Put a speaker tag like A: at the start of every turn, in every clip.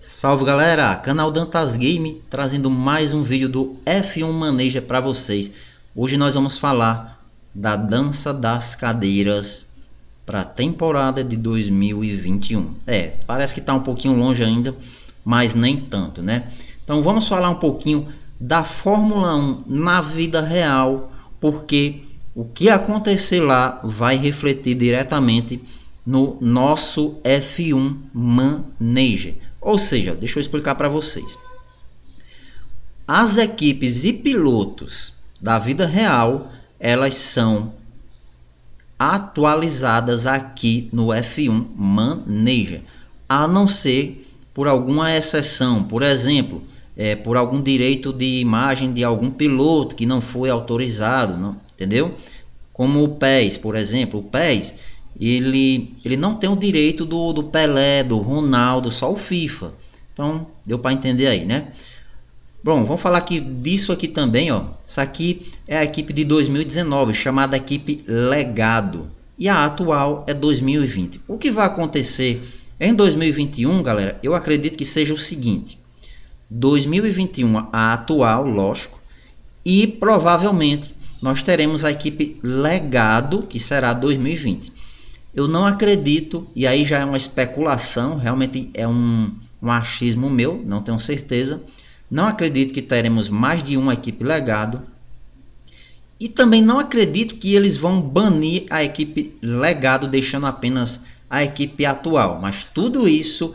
A: Salve galera, canal Dantas Game trazendo mais um vídeo do F1 Manager para vocês. Hoje nós vamos falar da dança das cadeiras para a temporada de 2021. É, parece que está um pouquinho longe ainda, mas nem tanto, né? Então vamos falar um pouquinho da Fórmula 1 na vida real, porque o que acontecer lá vai refletir diretamente no nosso F1 Manager. Ou seja, deixa eu explicar para vocês. As equipes e pilotos da vida real, elas são atualizadas aqui no F1 Manager, a não ser por alguma exceção, por exemplo, é, por algum direito de imagem de algum piloto que não foi autorizado, não, entendeu? Como o PES, por exemplo, o PES ele, ele não tem o direito do, do Pelé, do Ronaldo, só o FIFA. Então, deu para entender aí, né? Bom, vamos falar aqui disso aqui também, ó. Isso aqui é a equipe de 2019, chamada equipe Legado. E a atual é 2020. O que vai acontecer em 2021, galera? Eu acredito que seja o seguinte. 2021 a atual, lógico, e provavelmente nós teremos a equipe Legado, que será 2020. Eu não acredito, e aí já é uma especulação, realmente é um, um achismo meu, não tenho certeza. Não acredito que teremos mais de uma equipe legado. E também não acredito que eles vão banir a equipe legado, deixando apenas a equipe atual. Mas tudo isso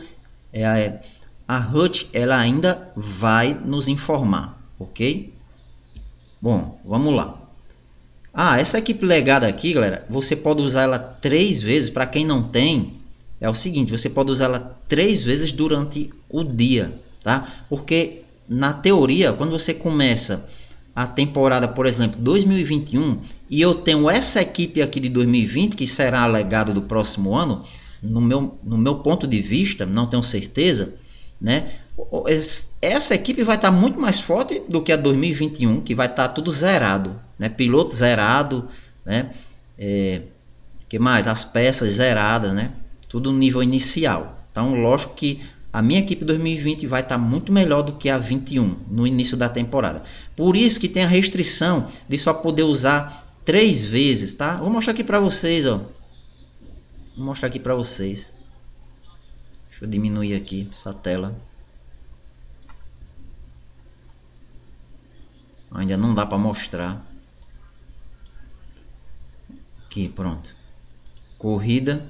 A: é, a Hut ela ainda vai nos informar, ok? Bom, vamos lá. Ah, essa equipe legada aqui, galera, você pode usar ela três vezes. Para quem não tem, é o seguinte: você pode usar ela três vezes durante o dia, tá? Porque na teoria, quando você começa a temporada, por exemplo, 2021, e eu tenho essa equipe aqui de 2020 que será a legada do próximo ano, no meu, no meu ponto de vista, não tenho certeza, né? essa equipe vai estar tá muito mais forte do que a 2021, que vai estar tá tudo zerado, né? Piloto zerado, né? É, que mais? As peças zeradas, né? Tudo no nível inicial. Então, lógico que a minha equipe 2020 vai estar tá muito melhor do que a 21 no início da temporada. Por isso que tem a restrição de só poder usar três vezes, tá? Vou mostrar aqui para vocês, ó. Vou mostrar aqui para vocês. Deixa eu diminuir aqui essa tela. Ainda não dá para mostrar. Aqui, pronto. Corrida,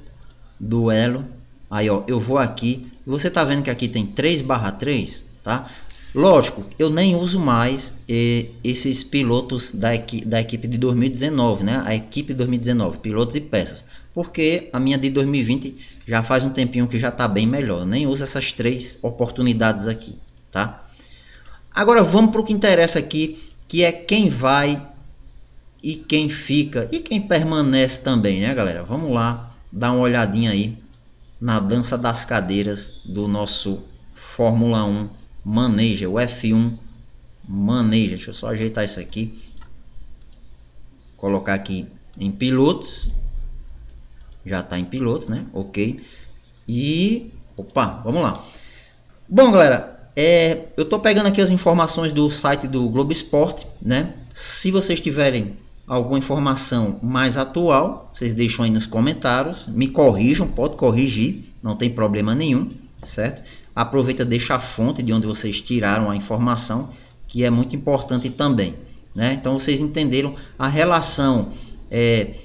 A: duelo. Aí, ó, eu vou aqui. Você tá vendo que aqui tem 3 barra 3, tá? Lógico, eu nem uso mais eh, esses pilotos da, equipe da equipe de 2019, né? A equipe 2019, pilotos e peças. Porque a minha de 2020 já faz um tempinho que já tá bem melhor. Eu nem uso essas três oportunidades aqui, tá? Agora vamos para o que interessa aqui que é quem vai e quem fica e quem permanece também, né, galera? Vamos lá dar uma olhadinha aí na dança das cadeiras do nosso Fórmula 1 Manager, o F1 Manager. Deixa eu só ajeitar isso aqui. Colocar aqui em pilotos. Já está em pilotos, né? Ok. E opa, vamos lá. Bom, galera, é, eu estou pegando aqui as informações do site do Globo Esporte, né? Se vocês tiverem alguma informação mais atual, vocês deixam aí nos comentários, me corrijam, pode corrigir, não tem problema nenhum, certo? Aproveita, deixa a fonte de onde vocês tiraram a informação, que é muito importante também, né? Então vocês entenderam a relação é,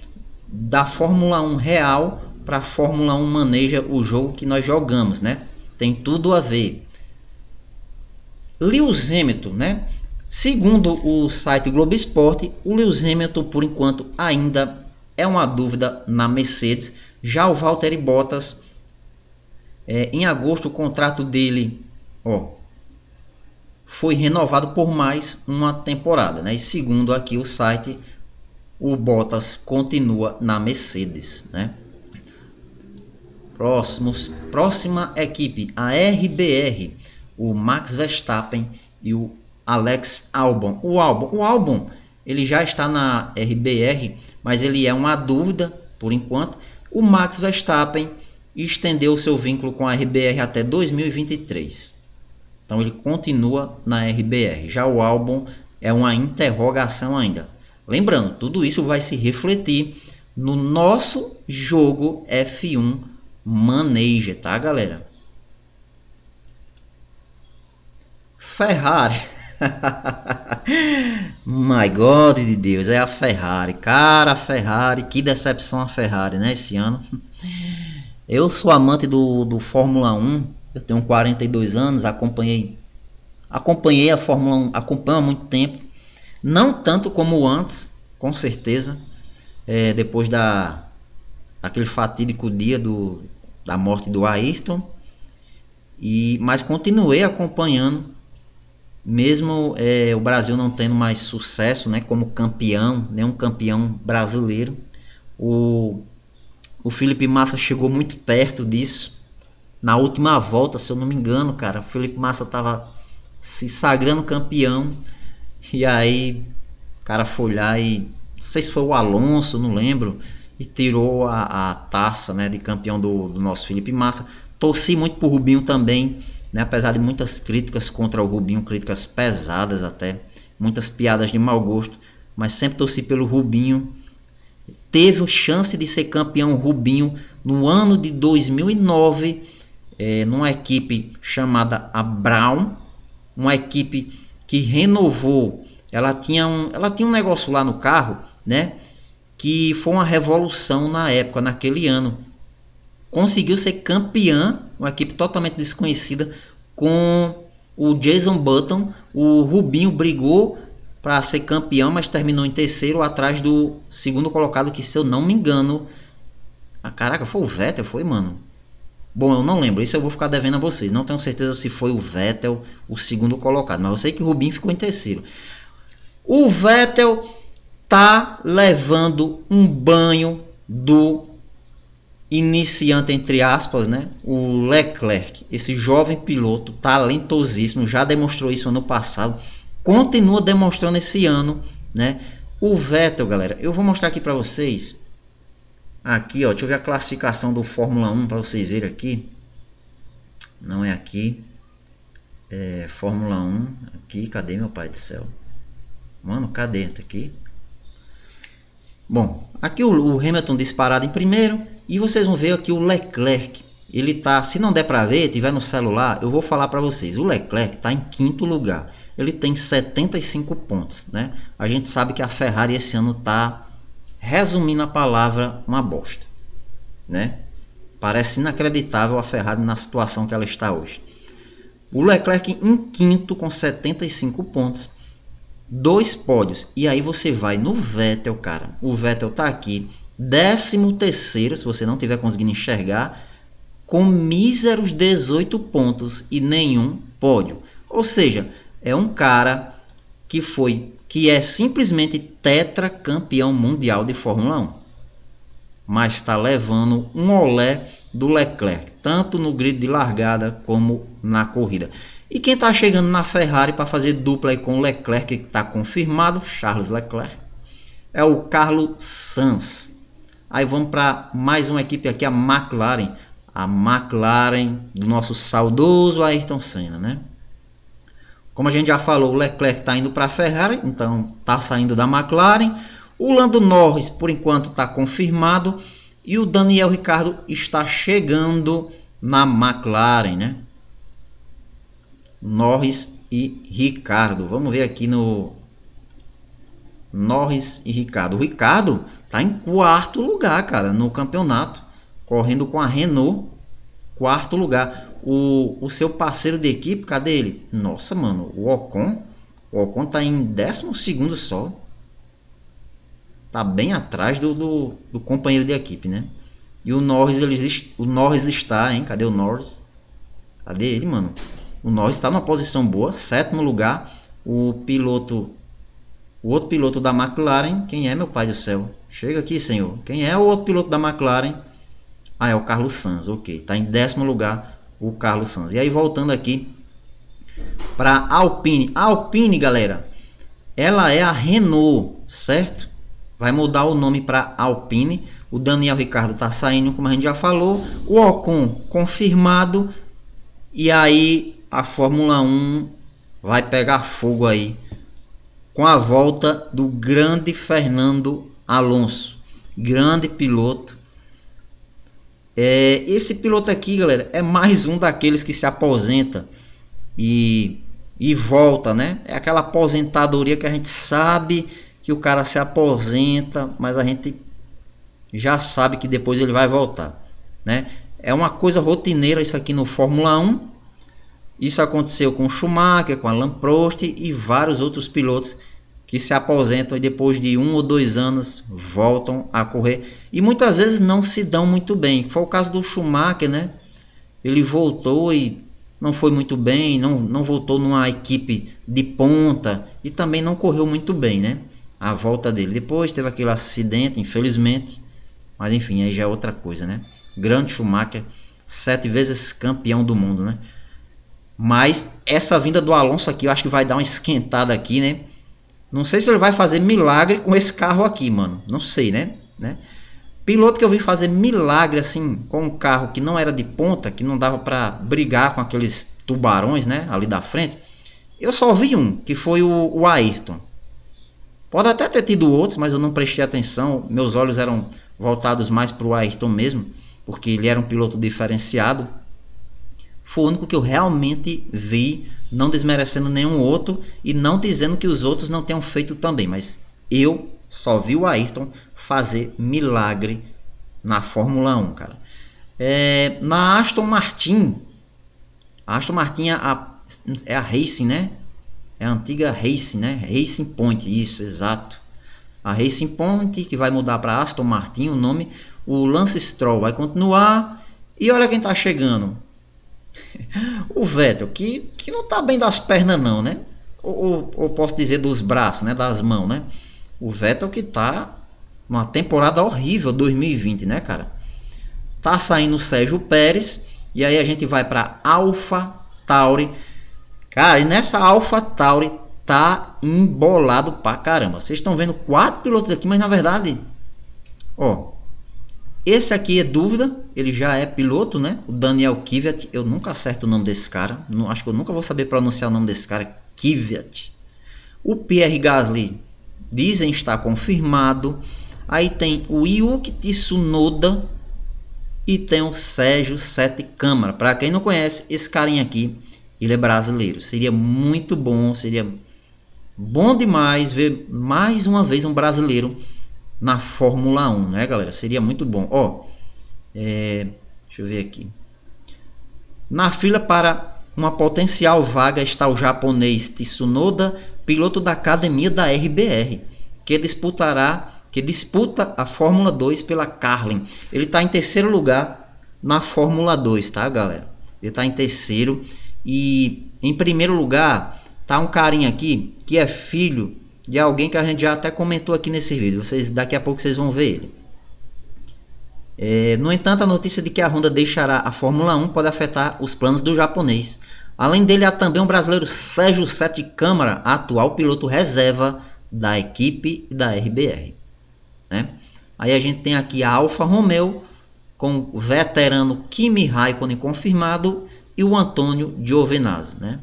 A: da Fórmula 1 real para a Fórmula 1 maneja o jogo que nós jogamos, né? Tem tudo a ver, Lewis Hamilton, né? Segundo o site Globo Esporte, o Lewis Hamilton, por enquanto, ainda é uma dúvida na Mercedes. Já o Valtteri Bottas, é, em agosto, o contrato dele ó, foi renovado por mais uma temporada. Né? E segundo aqui o site, o Bottas continua na Mercedes. Né? Próximos, próxima equipe, a RBR o Max Verstappen e o Alex Albon. O Albon, o Albon, ele já está na RBR, mas ele é uma dúvida por enquanto. O Max Verstappen estendeu seu vínculo com a RBR até 2023. Então ele continua na RBR. Já o Albon é uma interrogação ainda. Lembrando, tudo isso vai se refletir no nosso jogo F1 Manager, tá, galera? Ferrari. My God de Deus, é a Ferrari. Cara, a Ferrari, que decepção a Ferrari, né, esse ano. Eu sou amante do, do Fórmula 1, eu tenho 42 anos, acompanhei acompanhei a Fórmula 1, acompanho há muito tempo. Não tanto como antes, com certeza. É, depois da aquele fatídico dia do, da morte do Ayrton. E, mas continuei acompanhando mesmo é, o Brasil não tendo mais sucesso né, como campeão, nenhum campeão brasileiro, o, o Felipe Massa chegou muito perto disso. Na última volta, se eu não me engano, cara, o Felipe Massa estava se sagrando campeão. E aí, o cara foi lá e. Não sei se foi o Alonso, não lembro. E tirou a, a taça né, de campeão do, do nosso Felipe Massa. Torci muito pro Rubinho também né? apesar de muitas críticas contra o Rubinho, críticas pesadas até, muitas piadas de mau gosto, mas sempre torci pelo Rubinho. Teve a chance de ser campeão Rubinho no ano de 2009, é, eh, numa equipe chamada a Brown, uma equipe que renovou. Ela tinha um, ela tinha um negócio lá no carro, né? Que foi uma revolução na época, naquele ano conseguiu ser campeã, uma equipe totalmente desconhecida, com o Jason Button. O Rubinho brigou para ser campeão, mas terminou em terceiro, atrás do segundo colocado, que se eu não me engano. Ah, caraca, foi o Vettel, foi, mano? Bom, eu não lembro, isso eu vou ficar devendo a vocês. Não tenho certeza se foi o Vettel o segundo colocado, mas eu sei que o Rubinho ficou em terceiro. O Vettel tá levando um banho do iniciante, entre aspas, né? O Leclerc, esse jovem piloto talentosíssimo, já demonstrou isso ano passado, continua demonstrando esse ano, né? O Vettel, galera, eu vou mostrar aqui para vocês. Aqui, ó, deixa eu ver a classificação do Fórmula 1 para vocês verem aqui. Não é aqui. É, Fórmula 1, aqui, cadê meu pai do céu? Mano, cadê? Tá aqui. Bom, aqui o, o Hamilton disparado em primeiro, e vocês vão ver aqui o Leclerc. Ele tá, se não der para ver, tiver no celular, eu vou falar para vocês. O Leclerc está em quinto lugar. Ele tem 75 pontos, né? A gente sabe que a Ferrari esse ano tá resumindo a palavra uma bosta, né? Parece inacreditável a Ferrari na situação que ela está hoje. O Leclerc em quinto com 75 pontos, dois pódios. E aí você vai no Vettel, cara. O Vettel tá aqui Décimo terceiro, se você não tiver conseguindo enxergar, com míseros 18 pontos e nenhum pódio. Ou seja, é um cara que foi que é simplesmente tetracampeão mundial de Fórmula 1. Mas está levando um olé do Leclerc, tanto no grid de largada como na corrida. E quem está chegando na Ferrari para fazer dupla aí com o Leclerc, que está confirmado, Charles Leclerc, é o Carlos Sanz. Aí vamos para mais uma equipe aqui, a McLaren. A McLaren do nosso saudoso Ayrton Senna, né? Como a gente já falou, o Leclerc está indo para a Ferrari, então está saindo da McLaren. O Lando Norris, por enquanto, está confirmado. E o Daniel Ricardo está chegando na McLaren, né? Norris e Ricardo. Vamos ver aqui no Norris e Ricardo. O Ricardo tá em quarto lugar, cara, no campeonato, correndo com a Renault. Quarto lugar. O, o seu parceiro de equipe, cadê ele? Nossa, mano, o Ocon. O Ocon tá em décimo segundo só. Tá bem atrás do, do, do companheiro de equipe, né? E o Norris, ele, o Norris está, hein? Cadê o Norris? Cadê ele, mano? O Norris está numa posição boa, sétimo lugar. O piloto o outro piloto da McLaren, quem é, meu pai do céu? Chega aqui, senhor. Quem é o outro piloto da McLaren? Ah, é o Carlos Sanz, ok. Está em décimo lugar o Carlos Sanz. E aí, voltando aqui para Alpine. A Alpine, galera, ela é a Renault, certo? Vai mudar o nome para Alpine. O Daniel Ricardo está saindo, como a gente já falou. O Ocon confirmado. E aí, a Fórmula 1 vai pegar fogo aí com a volta do grande Fernando Alonso, grande piloto. É, esse piloto aqui, galera, é mais um daqueles que se aposenta e, e volta, né? É aquela aposentadoria que a gente sabe que o cara se aposenta, mas a gente já sabe que depois ele vai voltar, né? É uma coisa rotineira isso aqui no Fórmula 1 isso aconteceu com Schumacher, com Alain Prost e vários outros pilotos que se aposentam e depois de um ou dois anos voltam a correr e muitas vezes não se dão muito bem. Foi o caso do Schumacher, né? Ele voltou e não foi muito bem, não, não voltou numa equipe de ponta e também não correu muito bem, né? A volta dele. Depois teve aquele acidente, infelizmente, mas enfim, aí já é outra coisa, né? Grande Schumacher, sete vezes campeão do mundo, né? Mas essa vinda do Alonso aqui, eu acho que vai dar uma esquentada aqui, né? Não sei se ele vai fazer milagre com esse carro aqui, mano. Não sei, né? né? Piloto que eu vi fazer milagre assim com um carro que não era de ponta, que não dava para brigar com aqueles tubarões, né? Ali da frente. Eu só vi um, que foi o, o Ayrton. Pode até ter tido outros, mas eu não prestei atenção. Meus olhos eram voltados mais para o Ayrton mesmo, porque ele era um piloto diferenciado foi o único que eu realmente vi, não desmerecendo nenhum outro e não dizendo que os outros não tenham feito também, mas eu só vi o Ayrton fazer milagre na Fórmula 1, cara. É, na Aston Martin, a Aston Martin é a, é a Racing, né? É a antiga Racing, né? Racing Point, isso, exato. A Racing Point, que vai mudar para Aston Martin o nome. O Lance Stroll vai continuar. E olha quem está chegando. O Vettel, que, que não está bem das pernas, não, né? Ou, ou, posso dizer dos braços, né? Das mãos, né? O Vettel que tá numa temporada horrível 2020, né, cara? Tá saindo o Sérgio Pérez e aí a gente vai para Alfa Tauri. Cara, e nessa Alfa Tauri tá embolado pra caramba. Vocês estão vendo quatro pilotos aqui, mas na verdade, ó, esse aqui é dúvida, ele já é piloto, né? O Daniel Kivet, eu nunca acerto o nome desse cara, não, acho que eu nunca vou saber pronunciar o nome desse cara, Kivet. O Pierre Gasly dizem estar confirmado. Aí tem o Yuki Tsunoda e tem o Sérgio Sete Câmara. Para quem não conhece, esse carinha aqui, ele é brasileiro. Seria muito bom, seria bom demais ver mais uma vez um brasileiro na Fórmula 1, né, galera? Seria muito bom. Ó, é, deixa eu ver aqui. Na fila para uma potencial vaga está o japonês Tsunoda, piloto da academia da RBR, que disputará, que disputa a Fórmula 2 pela Carlin. Ele está em terceiro lugar na Fórmula 2, tá, galera? Ele está em terceiro e em primeiro lugar tá um carinha aqui que é filho de é alguém que a gente já até comentou aqui nesse vídeo. Vocês daqui a pouco vocês vão ver ele. É, no entanto, a notícia de que a Honda deixará a Fórmula 1 pode afetar os planos do japonês. Além dele, há também o brasileiro Sérgio Sete Câmara, atual piloto reserva da equipe e da RBR. Né? Aí a gente tem aqui a Alfa Romeo, com o veterano Kimi Raikkonen confirmado e o Antônio Giovinazzi. Né?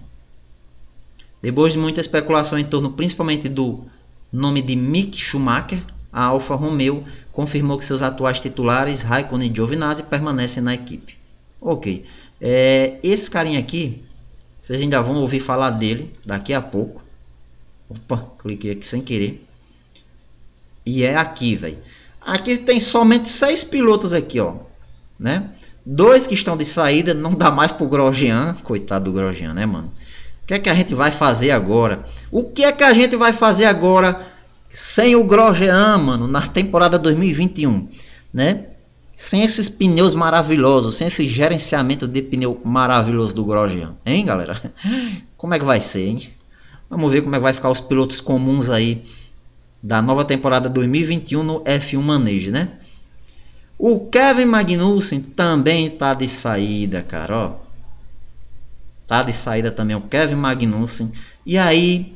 A: Depois de muita especulação em torno principalmente do nome de Mick Schumacher, a Alfa Romeo confirmou que seus atuais titulares, Raikkonen e Giovinazzi, permanecem na equipe. Ok, é, esse carinha aqui, vocês ainda vão ouvir falar dele daqui a pouco. Opa, cliquei aqui sem querer. E é aqui, velho. Aqui tem somente seis pilotos aqui, ó. Né? Dois que estão de saída, não dá mais pro Grosjean. Coitado do Grosjean, né, mano? O que é que a gente vai fazer agora? O que é que a gente vai fazer agora sem o Grosjean, mano, na temporada 2021, né? Sem esses pneus maravilhosos, sem esse gerenciamento de pneu maravilhoso do Grosjean, hein, galera? Como é que vai ser, hein? Vamos ver como é que vai ficar os pilotos comuns aí da nova temporada 2021 no F1 Manage, né? O Kevin Magnussen também tá de saída, cara, ó. Tá de saída também o Kevin Magnussen. E aí,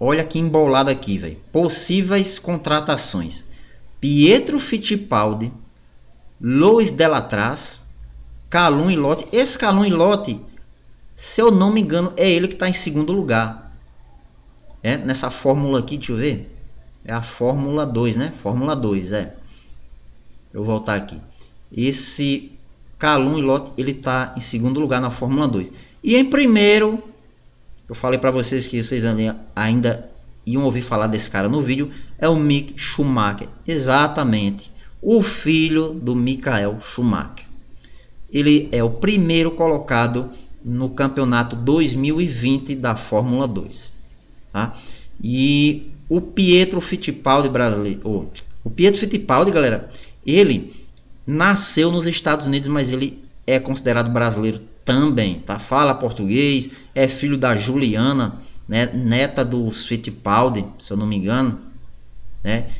A: olha que embolado aqui, velho. Possíveis contratações. Pietro Fittipaldi, Luiz Delatraz, Calum e Lotte. Esse Calum e Lotte, se eu não me engano, é ele que está em segundo lugar. É, nessa fórmula aqui, deixa eu ver. É a Fórmula 2, né? Fórmula 2, é. Eu vou voltar aqui. Esse Calum e ele está em segundo lugar na Fórmula 2. E em primeiro, eu falei para vocês que vocês ainda iam ouvir falar desse cara no vídeo, é o Mick Schumacher. Exatamente, o filho do Michael Schumacher. Ele é o primeiro colocado no campeonato 2020 da Fórmula 2. Tá? E o Pietro Fittipaldi brasileiro, oh, o Pietro Fittipaldi, galera, ele nasceu nos Estados Unidos, mas ele é considerado brasileiro também, tá? Fala português, é filho da Juliana, né? Neta dos Fittipaldi, se eu não me engano, né?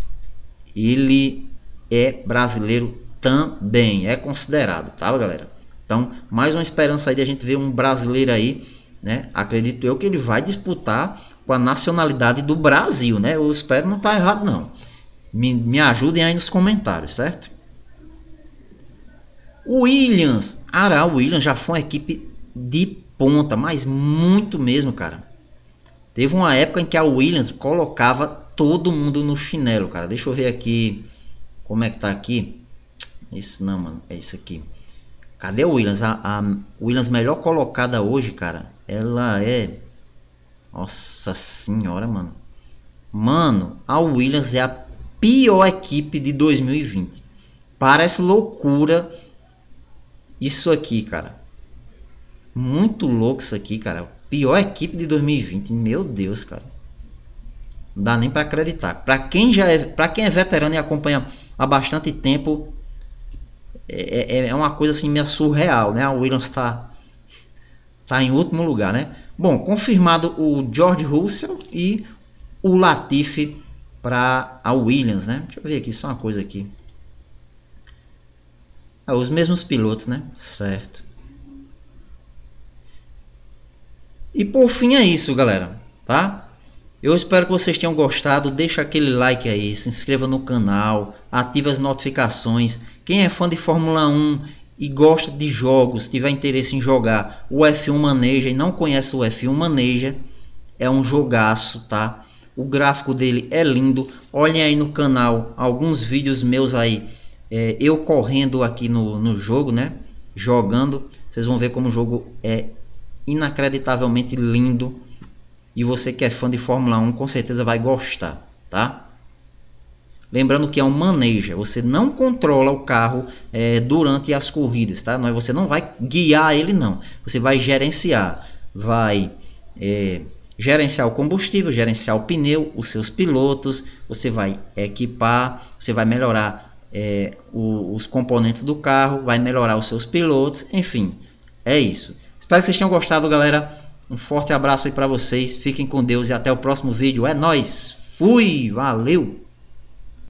A: Ele é brasileiro também, é considerado, tá, galera? Então, mais uma esperança aí de a gente ver um brasileiro aí, né? Acredito eu que ele vai disputar com a nacionalidade do Brasil, né? Eu espero não estar tá errado, não. Me, me ajudem aí nos comentários, certo? Williams, a Williams já foi uma equipe de ponta, mas muito mesmo, cara. Teve uma época em que a Williams colocava todo mundo no chinelo, cara. Deixa eu ver aqui como é que tá aqui. Isso não, mano, é isso aqui. Cadê a Williams? A, a Williams melhor colocada hoje, cara. Ela é. Nossa senhora, mano. Mano, a Williams é a pior equipe de 2020. Parece loucura isso aqui, cara. Muito louco isso aqui, cara. Pior equipe de 2020. Meu Deus, cara. Não dá nem para acreditar. Para quem já é, para quem é veterano e acompanha há bastante tempo, é, é, é, é uma coisa assim meio surreal, né? A Williams está tá em último lugar, né? Bom, confirmado o George Russell e o Latifi para a Williams, né? Deixa eu ver aqui só uma coisa aqui. Ah, os mesmos pilotos, né? Certo. E por fim é isso, galera, tá? Eu espero que vocês tenham gostado, deixa aquele like aí, se inscreva no canal, ative as notificações. Quem é fã de Fórmula 1 e gosta de jogos, tiver interesse em jogar o F1 Maneja e não conhece o F1 Maneja, é um jogaço, tá? O gráfico dele é lindo. Olhem aí no canal alguns vídeos meus aí é, eu correndo aqui no, no jogo, né? Jogando, vocês vão ver como o jogo é inacreditavelmente lindo. E você que é fã de Fórmula 1 com certeza vai gostar, tá? Lembrando que é um maneja, você não controla o carro é, durante as corridas, tá? Não, é, você não vai guiar ele, não. Você vai gerenciar, vai é, gerenciar o combustível, gerenciar o pneu, os seus pilotos, você vai equipar, você vai melhorar é, o, os componentes do carro, vai melhorar os seus pilotos, enfim, é isso. Espero que vocês tenham gostado, galera. Um forte abraço aí para vocês. Fiquem com Deus e até o próximo vídeo. É nós. Fui, valeu.